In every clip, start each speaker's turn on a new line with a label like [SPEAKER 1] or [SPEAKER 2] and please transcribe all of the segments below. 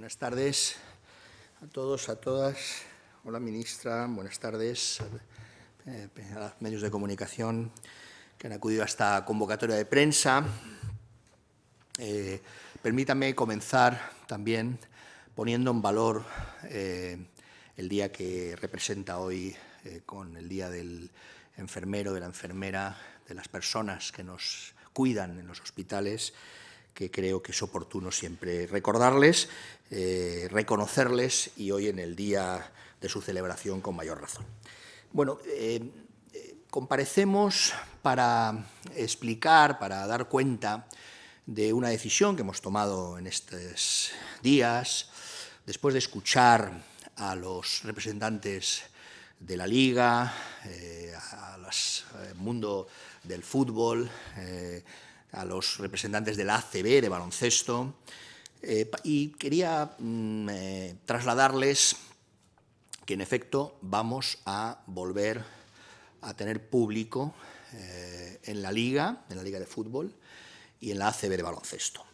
[SPEAKER 1] Buenas tardes a todos, a todas. Hola, ministra. Buenas tardes eh, a los medios de comunicación que han acudido a esta convocatoria de prensa. Eh, permítame comenzar también poniendo en valor eh, el día que representa hoy eh, con el Día del Enfermero, de la Enfermera, de las personas que nos cuidan en los hospitales que creo que es oportuno siempre recordarles, eh, reconocerles y hoy en el día de su celebración con mayor razón. Bueno, eh, comparecemos para explicar, para dar cuenta de una decisión que hemos tomado en estos días, después de escuchar a los representantes de la liga, eh, al mundo del fútbol, a los representantes de la ACB de baloncesto, eh, y quería mm, eh, trasladarles que en efecto vamos a volver a tener público eh, en la liga, en la liga de fútbol y en la ACB de baloncesto.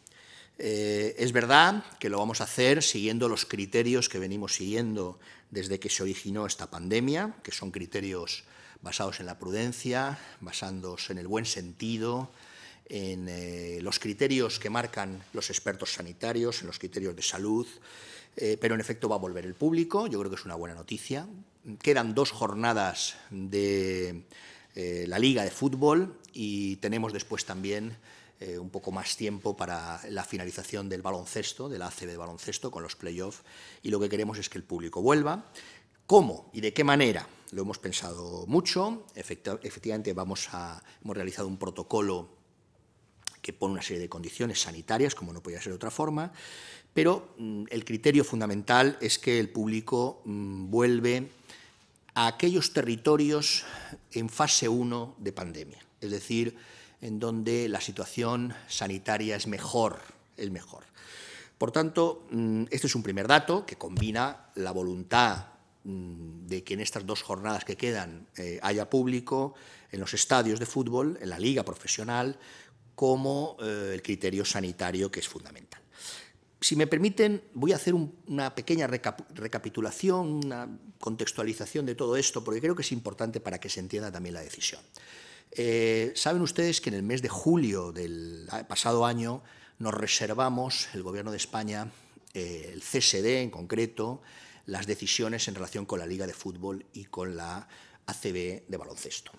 [SPEAKER 1] es verdad que lo vamos a hacer siguiendo los criterios que venimos siguiendo desde que se originó esta pandemia, que son criterios basados en la prudencia, basándose en el buen sentido, en eh, los criterios que marcan los expertos sanitarios, en los criterios de salud, eh, pero en efecto va a volver el público, yo creo que es una buena noticia. Quedan dos jornadas de eh, la Liga de Fútbol y tenemos después también un poco más tiempo para la finalización del baloncesto, del ACB de baloncesto con los playoffs y lo que queremos es que el público vuelva. ¿Cómo y de qué manera? Lo hemos pensado mucho, efectivamente vamos a, hemos realizado un protocolo que pone una serie de condiciones sanitarias, como no podía ser de otra forma, pero mm, el criterio fundamental es que el público mm, vuelve a aquellos territorios en fase 1 de pandemia, es decir, en donde la situación sanitaria es mejor, el mejor. Por tanto, mm, este es un primer dato que combina la voluntad de que en estas dos jornadas que quedan eh, haya público en los estadios de fútbol, en la liga profesional, como eh, el criterio sanitario, que es fundamental. Si me permiten, voy a hacer una pequeña recapitulación, una contextualización de todo esto, porque creo que es importante para que se entienda también la decisión. Eh, saben ustedes que en el mes de julio del pasado año nos reservamos, el Gobierno de España, eh, el CSD en concreto, las decisiones en relación con la Liga de Fútbol y con la ACB de baloncesto.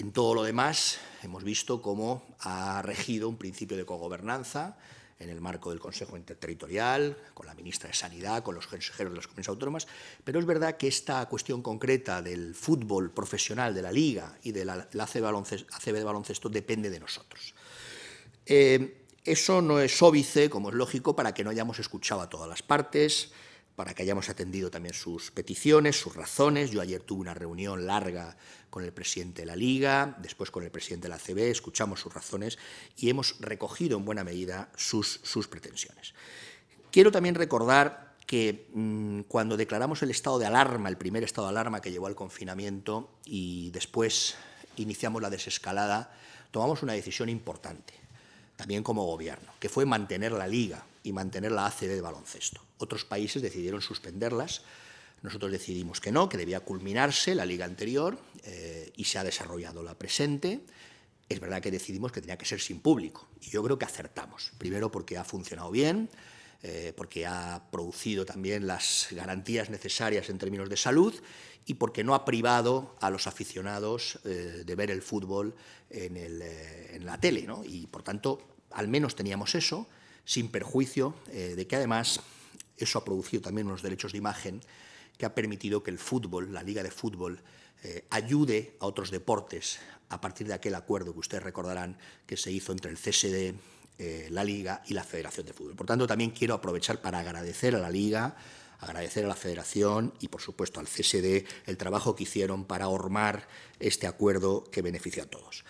[SPEAKER 1] En todo lo demás, hemos visto cómo ha regido un principio de cogobernanza en el marco del Consejo Interterritorial, con la ministra de Sanidad, con los consejeros de las comunidades autónomas, pero es verdad que esta cuestión concreta del fútbol profesional, de la Liga y de la, ACB, de baloncesto depende de nosotros. Eh, eso no es óbice, como es lógico, para que no hayamos escuchado a todas las partes, para que hayamos atendido también sus peticiones, sus razones. Yo ayer tuve una reunión larga con el presidente de la Liga, después con el presidente de la CB, escuchamos sus razones y hemos recogido en buena medida sus, sus pretensiones. Quiero también recordar que mm, cuando declaramos el estado de alarma, el primer estado de alarma que llevó al confinamiento y después iniciamos la desescalada, tomamos una decisión importante, también como gobierno, que fue mantener la liga y mantener la ACB de baloncesto. Otros países decidieron suspenderlas. Nosotros decidimos que no, que debía culminarse la liga anterior eh, y se ha desarrollado la presente. Es verdad que decidimos que tenía que ser sin público y yo creo que acertamos. Primero porque ha funcionado bien, eh, porque ha producido también las garantías necesarias en términos de salud y porque no ha privado a los aficionados eh, de ver el fútbol en, en la tele. ¿no? Y por tanto, al menos teníamos eso sin perjuicio eh, de que además eso ha producido también unos derechos de imagen que ha permitido que el fútbol, la liga de fútbol, eh, ayude a otros deportes a partir de aquel acuerdo que ustedes recordarán que se hizo entre el CSD, eh, la liga y la Federación de Fútbol. Por tanto, también quiero aprovechar para agradecer a la liga, agradecer a la Federación y, por supuesto, al CSD el trabajo que hicieron para ormar este acuerdo que beneficia a todos.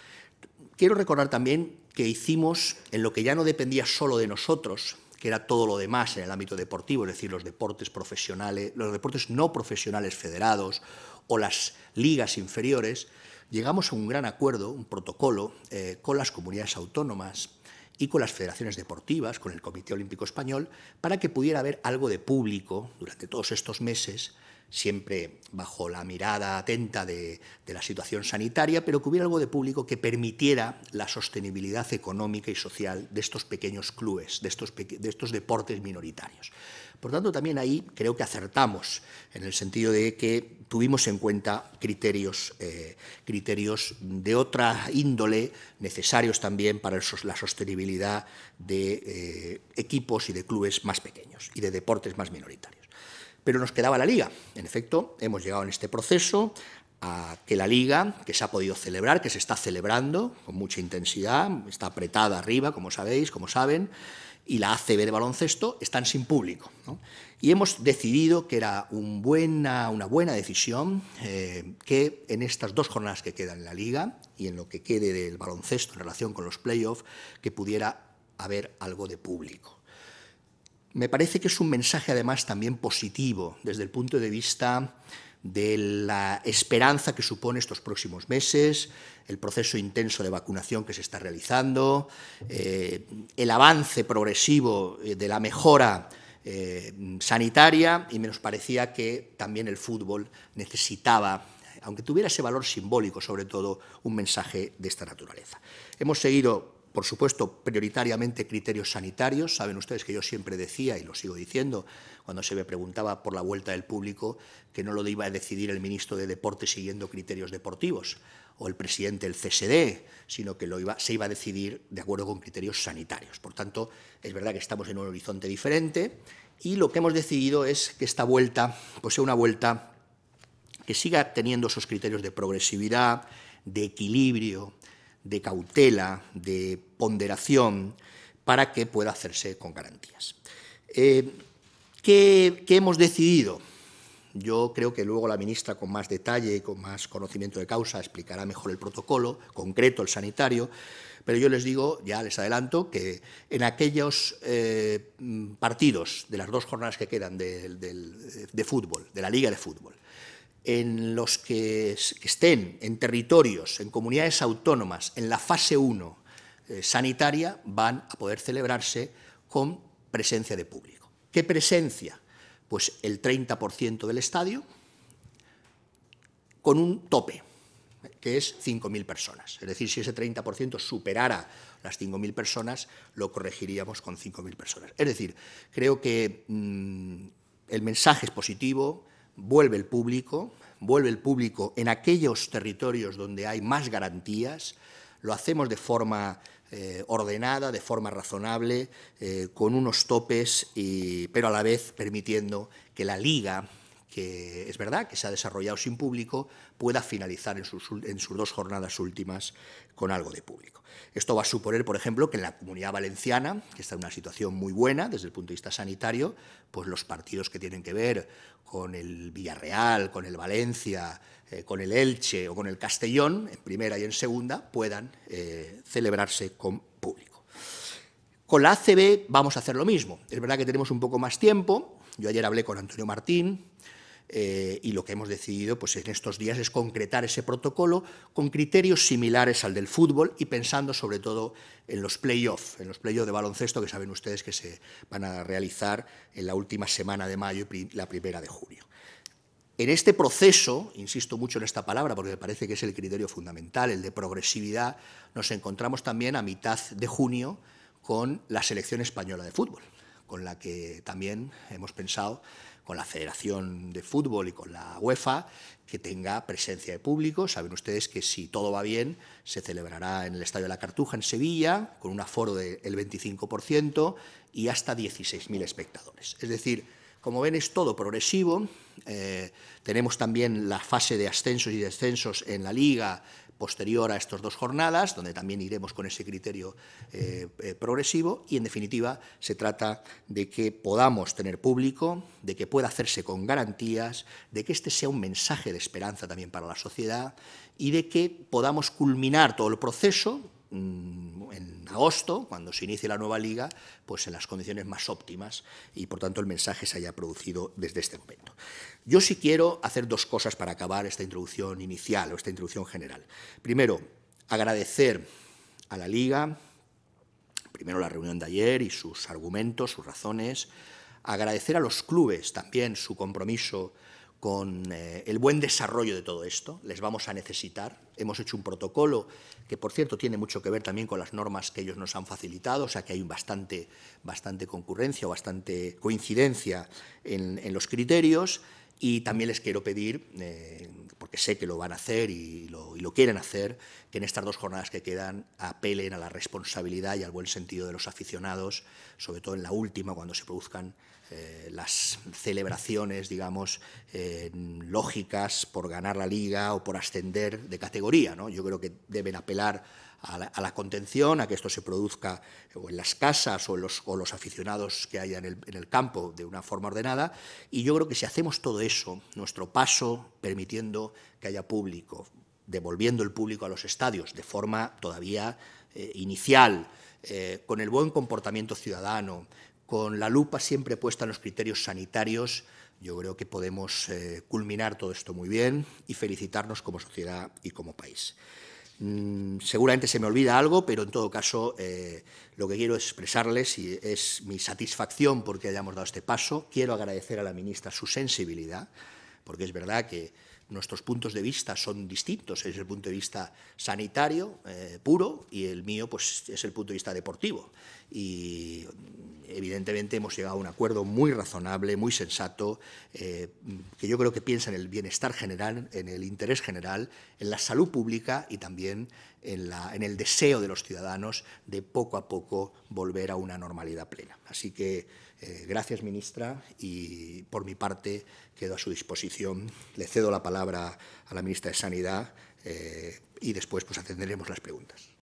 [SPEAKER 1] Quiero recordar también que hicimos en lo que ya no dependía solo de nosotros, que era todo lo demás en el ámbito deportivo, es decir, los deportes profesionales, los deportes no profesionales federados o las ligas inferiores, llegamos a un gran acuerdo, un protocolo eh, con las comunidades autónomas y con las federaciones deportivas, con el Comité Olímpico Español, para que pudiera haber algo de público durante todos estos meses siempre bajo la mirada atenta de, la situación sanitaria, pero que hubiera algo de público que permitiera la sostenibilidad económica y social de estos pequeños clubes, de estos, deportes minoritarios. Por tanto, también ahí creo que acertamos, en el sentido de que tuvimos en cuenta criterios, eh, criterios de otra índole necesarios también para la sostenibilidad de eh, equipos y de clubes más pequeños y de deportes más minoritarios. Pero nos quedaba la liga. En efecto, hemos llegado en este proceso a que la liga, que se ha podido celebrar, que se está celebrando con mucha intensidad, está apretada arriba, como sabéis, como saben, y la ACB de baloncesto están sin público. Y hemos decidido que era una buena decisión eh, que en estas dos jornadas que quedan en la liga y en lo que quede del baloncesto en relación con los playoffs, que pudiera haber algo de público. Me parece que es un mensaje además también positivo desde el punto de vista de la esperanza que supone estos próximos meses, el proceso intenso de vacunación que se está realizando, eh, el avance progresivo eh, de la mejora eh, sanitaria y me nos parecía que también el fútbol necesitaba, aunque tuviera ese valor simbólico sobre todo, un mensaje de esta naturaleza. Hemos seguido por supuesto, prioritariamente criterios sanitarios. Saben ustedes que yo siempre decía, y lo sigo diciendo, cuando se me preguntaba por la vuelta del público, que no lo iba a decidir el ministro de Deportes siguiendo criterios deportivos o el presidente del CSD, sino que lo iba, se iba a decidir de acuerdo con criterios sanitarios. Por tanto, es verdad que estamos en un horizonte diferente y lo que hemos decidido es que esta vuelta pues, sea una vuelta que siga teniendo esos criterios de progresividad, de equilibrio, de cautela, de ponderación, para que pueda hacerse con garantías. Eh, ¿qué, hemos decidido? Yo creo que luego la ministra, con más detalle y con más conocimiento de causa, explicará mejor el protocolo, concreto el sanitario, pero yo les digo, ya les adelanto, que en aquellos eh, partidos de las dos jornadas que quedan de, fútbol, de la Liga de Fútbol, en los que, estén en territorios, en comunidades autónomas, en la fase 1 eh, sanitaria, van a poder celebrarse con presencia de público. ¿Qué presencia? Pues el 30% del estadio con un tope, que es 5.000 personas. Es decir, si ese 30% superara las 5.000 personas, lo corregiríamos con 5.000 personas. Es decir, creo que mm, el mensaje es positivo, vuelve el público, vuelve el público en aquellos territorios donde hay más garantías, lo hacemos de forma eh, ordenada, de forma razonable, eh, con unos topes, pero a la vez permitiendo que la liga que es verdad que se ha desarrollado sin público, pueda finalizar en sus, dos jornadas últimas con algo de público. Esto va a suponer, por ejemplo, que en la comunidad valenciana, que está en una situación muy buena desde el punto de vista sanitario, pues los partidos que tienen que ver con el Villarreal, con el Valencia, eh, con el Elche o con el Castellón, en primera y en segunda, puedan eh, celebrarse con público. Con la ACB vamos a hacer lo mismo. Es verdad que tenemos un poco más tiempo. Yo ayer hablé con Antonio Martín, eh, y lo que hemos decidido pues, en estos días es concretar ese protocolo con criterios similares al del fútbol y pensando sobre todo en los playoffs, en los playoffs de baloncesto que saben ustedes que se van a realizar en la última semana de mayo y la primera de junio. En este proceso, insisto mucho en esta palabra porque me parece que es el criterio fundamental, el de progresividad, nos encontramos también a mitad de junio con la selección española de fútbol, con la que también hemos pensado con la Federación de Fútbol y con la UEFA, que tenga presencia de público. Saben ustedes que si todo va bien, se celebrará en el Estadio de la Cartuja, en Sevilla, con un aforo del 25% y hasta 16.000 espectadores. Es decir, como ven, es todo progresivo. Eh, tenemos también la fase de ascensos y descensos en la liga posterior a estas dos jornadas, donde también iremos con ese criterio eh, eh, progresivo, y en definitiva se trata de que podamos tener público, de que pueda hacerse con garantías, de que este sea un mensaje de esperanza también para la sociedad y de que podamos culminar todo el proceso Mm, en agosto, cuando se inicie la nueva liga, pues en las condiciones más óptimas y por tanto el mensaje se haya producido desde este momento. Yo sí quiero hacer dos cosas para acabar esta introducción inicial o esta introducción general. Primero, agradecer a la liga, primero la reunión de ayer y sus argumentos, sus razones, agradecer a los clubes también su compromiso con eh, el buen desarrollo de todo esto. Les vamos a necesitar. Hemos hecho un protocolo que, por cierto, tiene mucho que ver también con las normas que ellos nos han facilitado, o sea que hay bastante, bastante concurrencia o bastante coincidencia en los criterios. Y también les quiero pedir, eh, porque sé que lo van a hacer y lo, quieren hacer, que en estas dos jornadas que quedan apelen a la responsabilidad y al buen sentido de los aficionados, sobre todo en la última, cuando se produzcan eh, las celebraciones, digamos, lógicas por ganar la liga o por ascender de categoría. ¿no? Yo creo que deben apelar a la, contención, a que esto se produzca o en las casas o, en los, aficionados que haya en el, campo de una forma ordenada. Y yo creo que si hacemos todo eso, nuestro paso permitiendo que haya público, devolviendo el público a los estadios de forma todavía eh, inicial, eh, con el buen comportamiento ciudadano, con la lupa siempre puesta en los criterios sanitarios, yo creo que podemos eh, culminar todo esto muy bien y felicitarnos como sociedad y como país. Mm, seguramente se me olvida algo, pero en todo caso eh, lo que quiero expresarles y es mi satisfacción porque hayamos dado este paso. Quiero agradecer a la ministra su sensibilidad, porque es verdad que nuestros puntos de vista son distintos. Es el punto de vista sanitario eh, puro y el mío pues, es el punto de vista deportivo. Y evidentemente hemos llegado a un acuerdo muy razonable, muy sensato, eh, que yo creo que piensa en el bienestar general, en el interés general, en la salud pública y también en, la, en el deseo de los ciudadanos de poco a poco volver a una normalidad plena. Así que eh, gracias, ministra, y por mi parte quedo a su disposición. Le cedo la palabra a la ministra de Sanidad eh, y después pues, atenderemos las preguntas.